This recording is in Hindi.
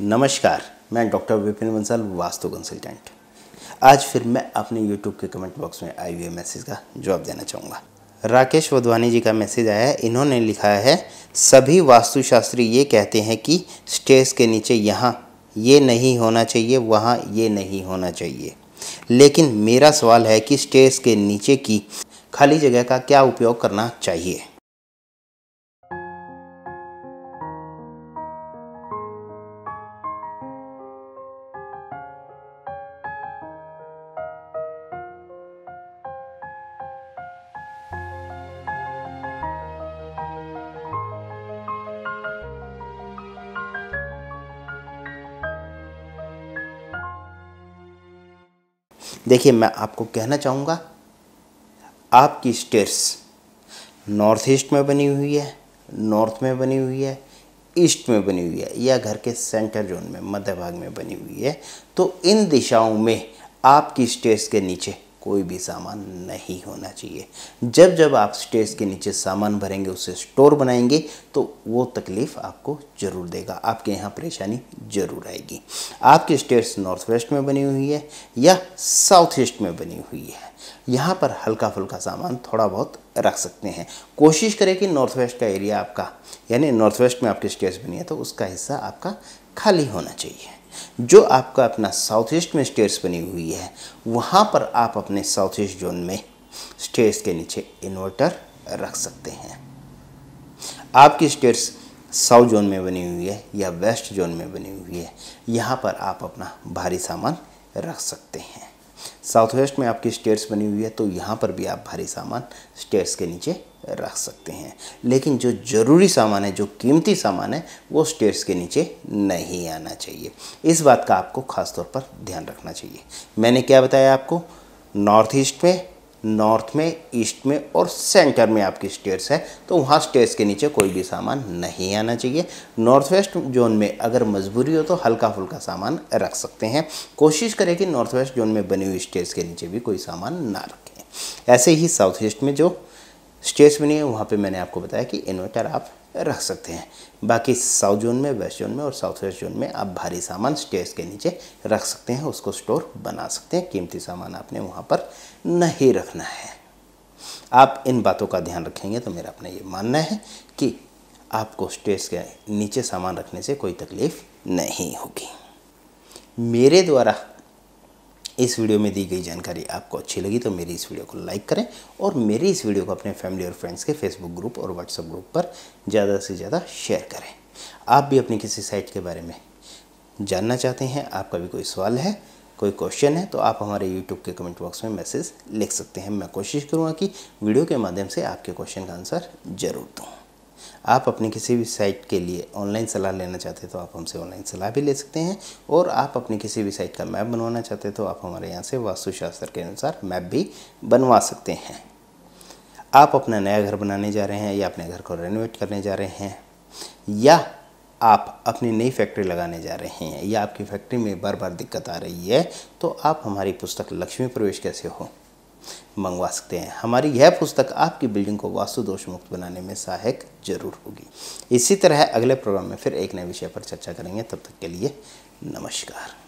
नमस्कार मैं डॉक्टर विपिन बंसल वास्तु कंसल्टेंट आज फिर मैं अपने यूट्यूब के कमेंट बॉक्स में आए हुए मैसेज का जवाब देना चाहूँगा राकेश वधवानी जी का मैसेज आया है इन्होंने लिखा है सभी वास्तुशास्त्री ये कहते हैं कि स्टेज के नीचे यहाँ ये नहीं होना चाहिए वहाँ ये नहीं होना चाहिए लेकिन मेरा सवाल है कि स्टेज के नीचे की खाली जगह का क्या उपयोग करना चाहिए देखिए मैं आपको कहना चाहूँगा आपकी स्टेट्स नॉर्थ ईस्ट में बनी हुई है नॉर्थ में बनी हुई है ईस्ट में बनी हुई है या घर के सेंटर जोन में मध्य भाग में बनी हुई है तो इन दिशाओं में आपकी स्टेट्स के नीचे कोई भी सामान नहीं होना चाहिए जब जब आप स्टेज के नीचे सामान भरेंगे उसे स्टोर बनाएंगे तो वो तकलीफ़ आपको ज़रूर देगा आपके यहाँ परेशानी ज़रूर आएगी आपके स्टेट्स नॉर्थ वेस्ट में बनी हुई है या साउथ ईस्ट में बनी हुई है यहाँ पर हल्का फुल्का सामान थोड़ा बहुत रख सकते हैं कोशिश करें कि नॉर्थ वेस्ट का एरिया आपका यानी नॉर्थ वेस्ट में आपकी स्टेट्स बनी है तो उसका हिस्सा आपका खाली होना चाहिए जो आपका अपना साउथ ईस्ट में स्टेट्स बनी हुई है वहाँ पर आप अपने साउथ ईस्ट जोन में स्टेट्स के नीचे इन्वर्टर रख सकते हैं आपकी स्टेट्स साउथ जोन में बनी हुई है या वेस्ट जोन में बनी हुई है यहाँ पर आप अपना भारी सामान रख सकते हैं साउथ वेस्ट में आपकी स्टेट्स बनी हुई है तो यहाँ पर भी आप भारी सामान स्टेट्स के नीचे रख सकते हैं लेकिन जो ज़रूरी सामान है जो कीमती सामान है वो स्टेट्स के नीचे नहीं आना चाहिए इस बात का आपको खास तौर पर ध्यान रखना चाहिए मैंने क्या बताया आपको नॉर्थ ईस्ट में नॉर्थ में ईस्ट में और सेंटर में आपकी स्टेट्स है तो वहाँ स्टेट्स के नीचे कोई भी सामान नहीं आना चाहिए नॉर्थ वेस्ट जोन में अगर मजबूरी हो तो हल्का फुल्का सामान रख सकते हैं कोशिश करें कि नॉर्थ वेस्ट जोन में बनी हुई स्टेट्स के नीचे भी कोई सामान ना रखें ऐसे ही साउथ ईस्ट में जो स्टेट्स बनी है वहाँ पर मैंने आपको बताया कि इन्वर्टर आप रख सकते हैं बाकी साउथ जोन में वेस्ट जोन में और साउथ वेस्ट जोन में आप भारी सामान स्टेज के नीचे रख सकते हैं उसको स्टोर बना सकते हैं कीमती सामान आपने वहाँ पर नहीं रखना है आप इन बातों का ध्यान रखेंगे तो मेरा अपना ये मानना है कि आपको स्टेज के नीचे सामान रखने से कोई तकलीफ़ नहीं होगी मेरे द्वारा इस वीडियो में दी गई जानकारी आपको अच्छी लगी तो मेरी इस वीडियो को लाइक करें और मेरी इस वीडियो को अपने फैमिली और फ्रेंड्स के फेसबुक ग्रुप और व्हाट्सएप ग्रुप पर ज़्यादा से ज़्यादा शेयर करें आप भी अपनी किसी साइट के बारे में जानना चाहते हैं आपका भी कोई सवाल है कोई क्वेश्चन है तो आप हमारे यूट्यूब के कमेंट बॉक्स में मैसेज लिख सकते हैं मैं कोशिश करूँगा कि वीडियो के माध्यम से आपके क्वेश्चन का आंसर ज़रूर दूँ आप अपने किसी भी साइट के लिए ऑनलाइन सलाह लेना चाहते हैं तो आप हमसे ऑनलाइन सलाह भी ले सकते हैं और आप अपने किसी भी साइट का मैप बनवाना चाहते हैं तो आप हमारे यहाँ से वास्तुशास्त्र के अनुसार मैप भी बनवा सकते हैं आप अपना नया घर बनाने जा रहे हैं या अपने घर को रेनोवेट करने जा रहे हैं या आप अपनी नई फैक्ट्री लगाने जा रहे हैं या आपकी फैक्ट्री में बार बार दिक्कत आ रही है तो आप हमारी पुस्तक लक्ष्मी प्रवेश कैसे हो मंगवा सकते हैं हमारी यह पुस्तक आपकी बिल्डिंग को वास्तु दोष मुक्त बनाने में सहायक जरूर होगी इसी तरह अगले प्रोग्राम में फिर एक नए विषय पर चर्चा करेंगे तब तक के लिए नमस्कार